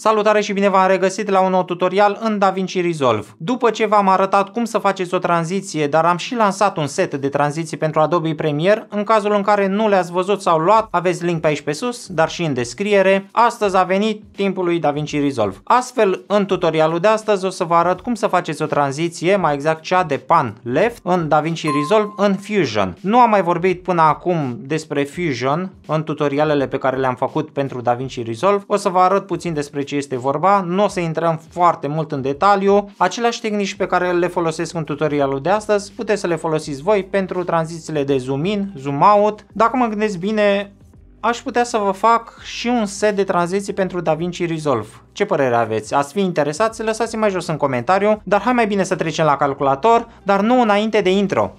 Salutare și bine v-am regăsit la un nou tutorial în DaVinci Resolve. După ce v-am arătat cum să faceți o tranziție, dar am și lansat un set de tranziții pentru Adobe Premiere, în cazul în care nu le-ați văzut sau luat, aveți link pe aici pe sus, dar și în descriere. Astăzi a venit timpul lui DaVinci Resolve. Astfel, în tutorialul de astăzi o să vă arăt cum să faceți o tranziție, mai exact cea de pan left în DaVinci Resolve în Fusion. Nu am mai vorbit până acum despre Fusion în tutorialele pe care le-am făcut pentru DaVinci Resolve. O să vă arăt puțin despre ce este vorba, nu o să intrăm foarte mult în detaliu. Aceleași tehnici pe care le folosesc în tutorialul de astăzi, puteți să le folosiți voi pentru tranzițiile de zoom in, zoom out. Dacă mă gândesc bine, aș putea să vă fac și un set de tranziții pentru DaVinci Resolve. Ce părere aveți? Ați fi interesați? Lăsați-mi mai jos în comentariu, dar hai mai bine să trecem la calculator, dar nu înainte de intro.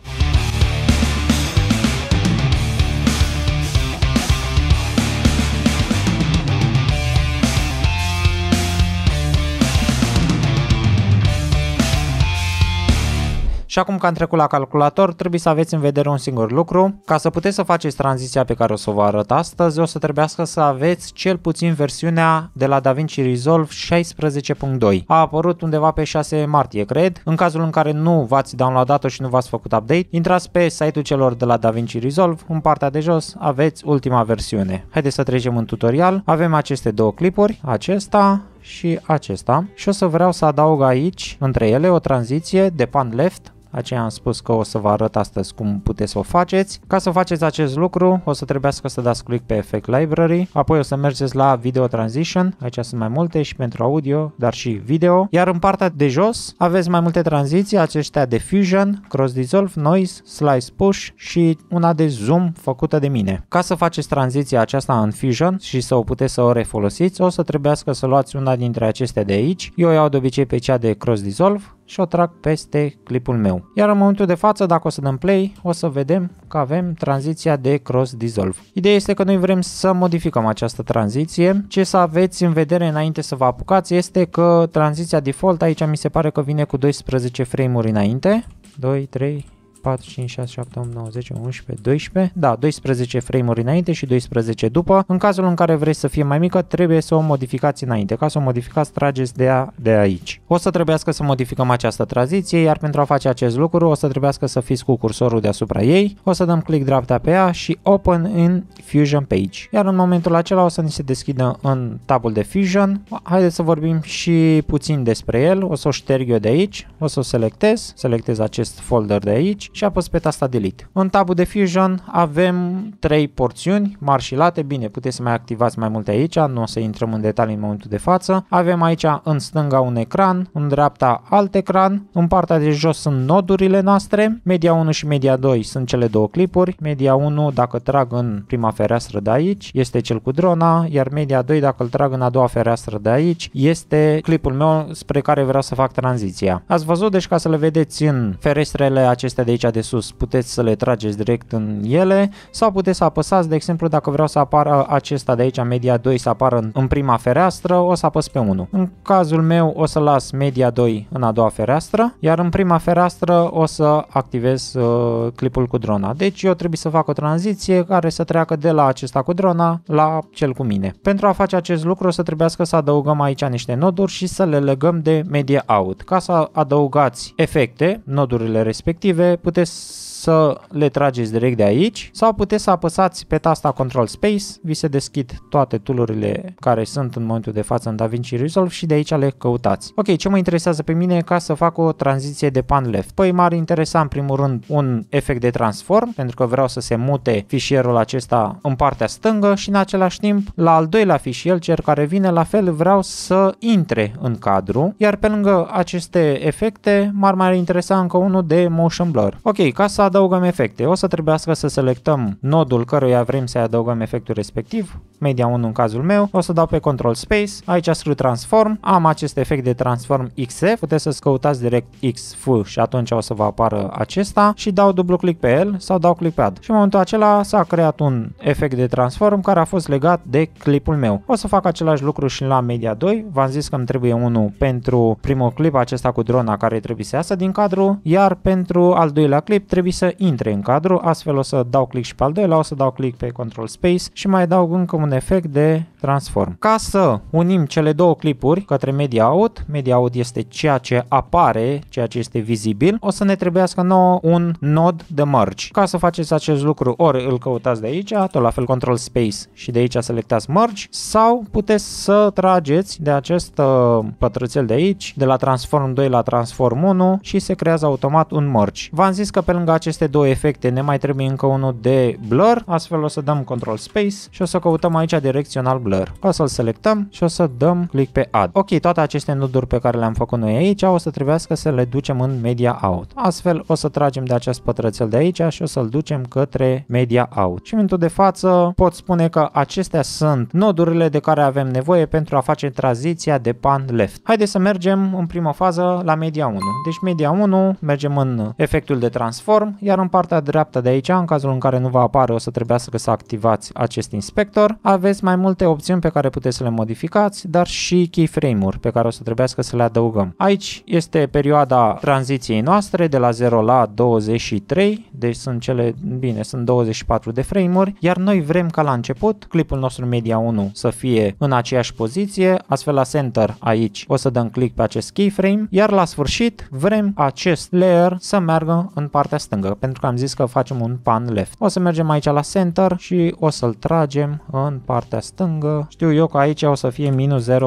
Și acum că am trecut la calculator, trebuie să aveți în vedere un singur lucru. Ca să puteți să faceți tranziția pe care o să vă arăt astăzi, o să trebuiască să aveți cel puțin versiunea de la DaVinci Resolve 16.2. A apărut undeva pe 6 martie, cred. În cazul în care nu v-ați downloadat-o și nu v-ați făcut update, intrați pe site-ul celor de la DaVinci Resolve, în partea de jos aveți ultima versiune. Haideți să trecem în tutorial. Avem aceste două clipuri, acesta și acesta și o să vreau să adaug aici între ele o tranziție de pan left aceea am spus că o să vă arăt astăzi cum puteți să o faceți. Ca să faceți acest lucru, o să trebuiască să dați click pe Effect Library, apoi o să mergeți la Video Transition, aici sunt mai multe și pentru audio, dar și video, iar în partea de jos aveți mai multe tranziții, aceștia de Fusion, Cross Dissolve, Noise, Slice Push și una de Zoom făcută de mine. Ca să faceți tranziția aceasta în Fusion și să o puteți să o refolosiți, o să trebuiască să luați una dintre acestea de aici, eu iau de obicei pe cea de Cross Dissolve, și o trag peste clipul meu. Iar în momentul de față, dacă o să dăm play, o să vedem că avem tranziția de cross dissolve. Ideea este că noi vrem să modificăm această tranziție. Ce să aveți în vedere înainte să vă apucați este că tranziția default aici mi se pare că vine cu 12 frame-uri înainte. 2, 3, 4, 5, 6, 7, 8, 9, 10, 11, 12, da, 12 frame-uri înainte și 12 după. În cazul în care vrei să fie mai mică, trebuie să o modificați înainte. Ca să o modificați, trageți de, a, de aici. O să trebuiască să modificăm această tranziție, iar pentru a face acest lucru, o să trebuiască să fiți cu cursorul deasupra ei. O să dăm click dreapta pe ea și Open in Fusion Page. Iar în momentul acela o să ni se deschidă în tabul de Fusion. Haideți să vorbim și puțin despre el. O să o șterg eu de aici, o să o selectez, selectez acest folder de aici și apăs pe tasta Delete. În tabul de Fusion avem trei porțiuni mari și late, bine, puteți să mai activați mai multe aici, nu o să intrăm în detalii în momentul de față. Avem aici în stânga un ecran, în dreapta alt ecran, în partea de jos sunt nodurile noastre, media 1 și media 2 sunt cele două clipuri, media 1 dacă trag în prima fereastră de aici este cel cu drona, iar media 2 dacă îl trag în a doua fereastră de aici este clipul meu spre care vreau să fac tranziția. Ați văzut, deci ca să le vedeți în ferestrele acestea de aici de sus, puteți să le trageți direct în ele sau puteți să apăsați, de exemplu, dacă vreau să apară acesta de aici, media 2, să apară în, în prima fereastră, o să apăs pe 1. În cazul meu o să las media 2 în a doua fereastră, iar în prima fereastră o să activez uh, clipul cu drona. Deci eu trebuie să fac o tranziție care să treacă de la acesta cu drona la cel cu mine. Pentru a face acest lucru o să trebuiască să adăugăm aici niște noduri și să le legăm de media out. Ca să adăugați efecte, nodurile respective, puteți să le trageți direct de aici sau puteți să apăsați pe tasta Control Space, vi se deschid toate toolurile care sunt în momentul de față în DaVinci Resolve și de aici le căutați. Ok, ce mă interesează pe mine ca să fac o tranziție de pan left? Păi m-ar interesa în primul rând un efect de transform, pentru că vreau să se mute fișierul acesta în partea stângă și în același timp la al doilea fișier, cel care vine, la fel vreau să intre în cadru, iar pe lângă aceste efecte m-ar mai interesa încă unul de motion blur. Ok, ca să adăugăm efecte, o să trebuiască să selectăm nodul căruia vrem să adăugăm efectul respectiv, media 1 în cazul meu, o să dau pe control space, aici scriu transform, am acest efect de transform XF, puteți să-ți căutați direct XF și atunci o să vă apară acesta și dau dublu click pe el sau dau click pe add. Și în momentul acela s-a creat un efect de transform care a fost legat de clipul meu. O să fac același lucru și la media 2, v-am zis că îmi trebuie unul pentru primul clip acesta cu drona care trebuie să iasă din cadru, iar pentru al doilea doilea clip trebuie să intre în cadru, astfel o să dau click și pe al doilea, o să dau click pe Control Space și mai dau încă un efect de transform. Ca să unim cele două clipuri către Media Out, Media Out este ceea ce apare, ceea ce este vizibil, o să ne trebuiască nouă un nod de merge. Ca să faceți acest lucru, ori îl căutați de aici, tot la fel Control Space și de aici selectați merge sau puteți să trageți de acest uh, pătrățel de aici, de la Transform 2 la Transform 1 și se creează automat un merge. V-am zis că pe lângă aceste două efecte ne mai trebuie încă unul de blur, astfel o să dăm Control Space și o să căutăm aici direcțional blur. O să-l selectăm și o să dăm click pe Add. Ok, toate aceste nuduri pe care le-am făcut noi aici o să trebuiască să le ducem în Media Out. Astfel o să tragem de acest pătrățel de aici și o să-l ducem către Media Out. Și în de față pot spune că acestea sunt nodurile de care avem nevoie pentru a face tranziția de pan left. Haideți să mergem în prima fază la media 1. Deci media 1 mergem în efectul de de transform, iar în partea dreaptă de aici, în cazul în care nu va apare, o să trebuiască să activați acest inspector. Aveți mai multe opțiuni pe care puteți să le modificați, dar și keyframe-uri pe care o să trebuiască să le adăugăm. Aici este perioada tranziției noastre de la 0 la 23, deci sunt cele, bine, sunt 24 de frame-uri, iar noi vrem ca la început clipul nostru media 1 să fie în aceeași poziție, astfel la center aici o să dăm click pe acest keyframe, iar la sfârșit vrem acest layer să meargă în partea stângă, pentru că am zis că facem un pan left. O să mergem aici la center și o să-l tragem în partea stângă. Știu eu că aici o să fie minus 0.5.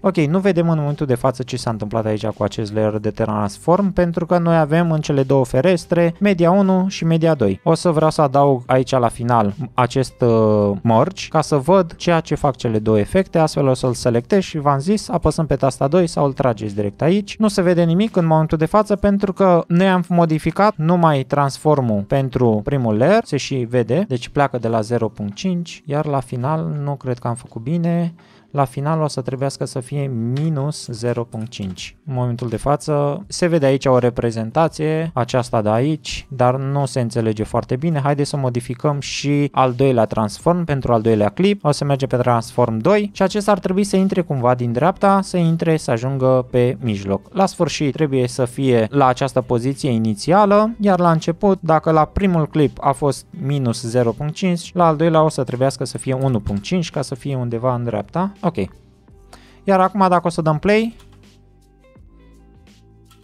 Ok, nu vedem în momentul de față ce s-a întâmplat aici cu acest layer de transform, pentru că noi avem în cele două ferestre media 1 și media 2. O să vreau să adaug aici la final acest uh, merge ca să văd ceea ce fac cele două efecte, astfel o să-l selectez și v-am zis, apăsăm pe tasta 2 sau îl trageți direct aici. Nu se vede nimic în momentul de față pentru că noi am modificat modificat mai transformul pentru primul layer, se și vede, deci pleacă de la 0.5, iar la final nu cred că am făcut bine, la final o să trebuiască să fie minus 0.5. În momentul de față se vede aici o reprezentație, aceasta de aici, dar nu se înțelege foarte bine. Haideți să modificăm și al doilea transform pentru al doilea clip. O să merge pe transform 2 și acesta ar trebui să intre cumva din dreapta, să intre, să ajungă pe mijloc. La sfârșit trebuie să fie la această poziție inițială, iar la început, dacă la primul clip a fost minus 0.5, la al doilea o să trebuiască să fie 1.5 ca să fie undeva în dreapta Ok. Iar acum dacă o să dăm play,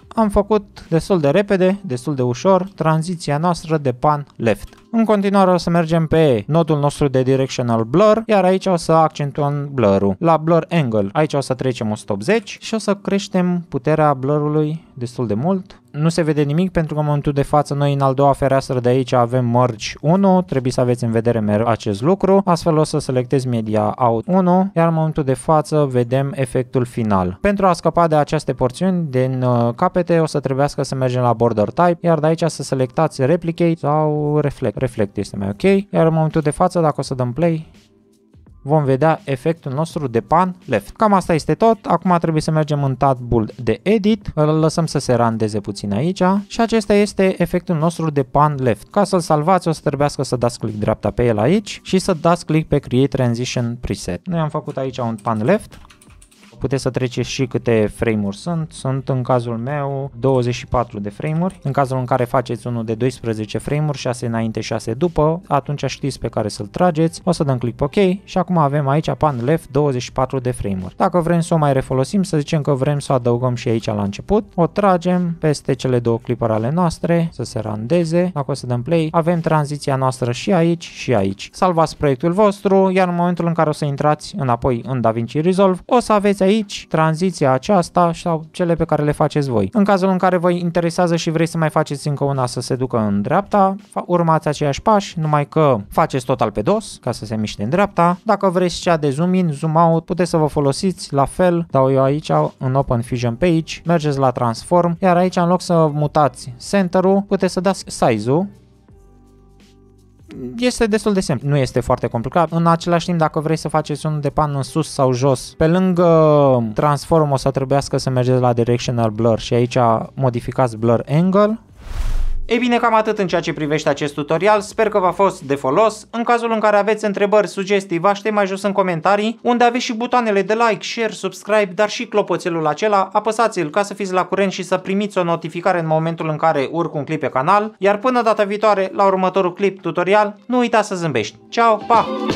am făcut destul de repede, destul de ușor, tranziția noastră de pan left. În continuare o să mergem pe nodul nostru de directional blur, iar aici o să accentuăm blur-ul. La blur angle, aici o să trecem 180 și o să creștem puterea blur-ului destul de mult. Nu se vede nimic pentru că în momentul de față noi în al doua fereastră de aici avem Merge 1, trebuie să aveți în vedere mereu acest lucru, astfel o să selectez Media Out 1, iar în momentul de față vedem efectul final. Pentru a scăpa de aceste porțiuni din uh, capete o să trebuiască să mergem la Border Type, iar de aici să selectați Replicate sau Reflect. Reflect este mai ok, iar în momentul de față dacă o să dăm play, vom vedea efectul nostru de pan left. Cam asta este tot, acum trebuie să mergem în tabul de edit, îl lăsăm să se randeze puțin aici și acesta este efectul nostru de pan left. Ca să-l salvați o să trebuiască să dați click dreapta pe el aici și să dați click pe create transition preset. Noi am făcut aici un pan left puteți să treceți și câte frame-uri sunt. Sunt în cazul meu 24 de frame-uri. În cazul în care faceți unul de 12 frame-uri, 6 înainte, 6 după, atunci știți pe care să-l trageți. O să dăm click pe OK și acum avem aici pan left 24 de frame-uri. Dacă vrem să o mai refolosim, să zicem că vrem să o adăugăm și aici la început, o tragem peste cele două clipuri ale noastre să se randeze. Dacă o să dăm play, avem tranziția noastră și aici și aici. Salvați proiectul vostru, iar în momentul în care o să intrați înapoi în DaVinci Resolve, o să aveți aici aici tranziția aceasta sau cele pe care le faceți voi. În cazul în care vă interesează și vrei să mai faceți încă una să se ducă în dreapta, urmați aceiași pași, numai că faceți total pe dos ca să se miște în dreapta. Dacă vreți cea de zoom in, zoom out, puteți să vă folosiți la fel, dau eu aici în Open Fusion Page, mergeți la transform, iar aici în loc să mutați center-ul, puteți să dați size-ul este destul de simplu, nu este foarte complicat. În același timp, dacă vrei să faceți un depan în sus sau jos, pe lângă transform o să trebuiască să mergeți la directional blur și aici modificați blur angle ei bine, cam atât în ceea ce privește acest tutorial, sper că v-a fost de folos. În cazul în care aveți întrebări, sugestii, vă aștept mai jos în comentarii, unde aveți și butoanele de like, share, subscribe, dar și clopoțelul acela, apăsați-l ca să fiți la curent și să primiți o notificare în momentul în care urc un clip pe canal, iar până data viitoare, la următorul clip tutorial, nu uita să zâmbești. Ciao, pa!